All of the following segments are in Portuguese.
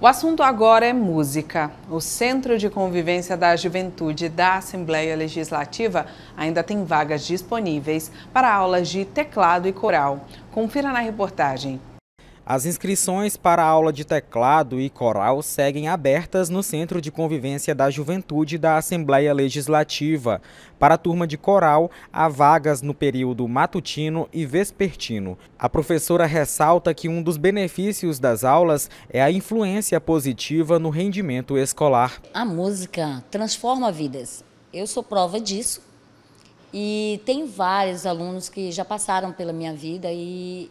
O assunto agora é música. O Centro de Convivência da Juventude da Assembleia Legislativa ainda tem vagas disponíveis para aulas de teclado e coral. Confira na reportagem. As inscrições para a aula de teclado e coral seguem abertas no Centro de Convivência da Juventude da Assembleia Legislativa. Para a turma de coral, há vagas no período matutino e vespertino. A professora ressalta que um dos benefícios das aulas é a influência positiva no rendimento escolar. A música transforma vidas. Eu sou prova disso. E tem vários alunos que já passaram pela minha vida e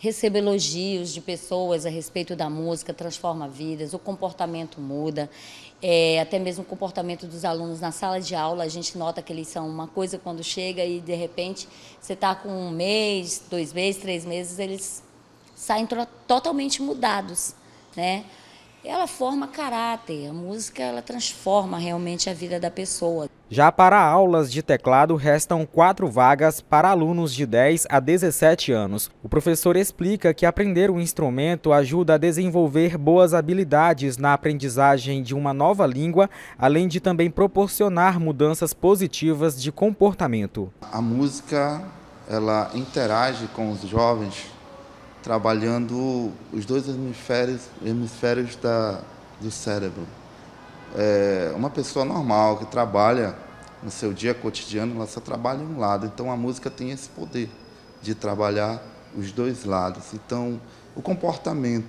recebo elogios de pessoas a respeito da música, transforma vidas, o comportamento muda, é, até mesmo o comportamento dos alunos na sala de aula, a gente nota que eles são uma coisa quando chega e de repente você está com um mês, dois meses, três meses, eles saem totalmente mudados, né? Ela forma caráter, a música ela transforma realmente a vida da pessoa. Já para aulas de teclado, restam quatro vagas para alunos de 10 a 17 anos. O professor explica que aprender o instrumento ajuda a desenvolver boas habilidades na aprendizagem de uma nova língua, além de também proporcionar mudanças positivas de comportamento. A música ela interage com os jovens, trabalhando os dois hemisférios, hemisférios da, do cérebro é, uma pessoa normal que trabalha no seu dia cotidiano, ela só trabalha um lado. Então a música tem esse poder de trabalhar os dois lados. Então o comportamento,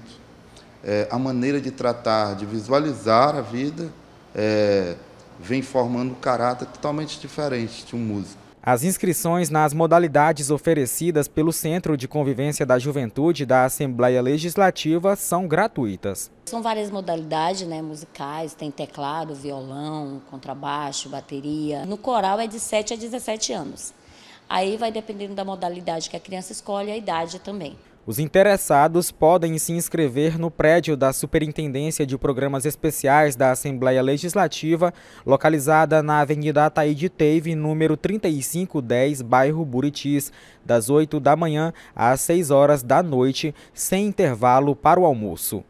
é, a maneira de tratar, de visualizar a vida, é, vem formando um caráter totalmente diferente de um músico. As inscrições nas modalidades oferecidas pelo Centro de Convivência da Juventude da Assembleia Legislativa são gratuitas. São várias modalidades né, musicais, tem teclado, violão, contrabaixo, bateria. No coral é de 7 a 17 anos. Aí vai dependendo da modalidade que a criança escolhe, a idade também. Os interessados podem se inscrever no prédio da Superintendência de Programas Especiais da Assembleia Legislativa, localizada na Avenida Ataíde Teve, número 3510, bairro Buritis, das 8 da manhã às 6 horas da noite, sem intervalo para o almoço.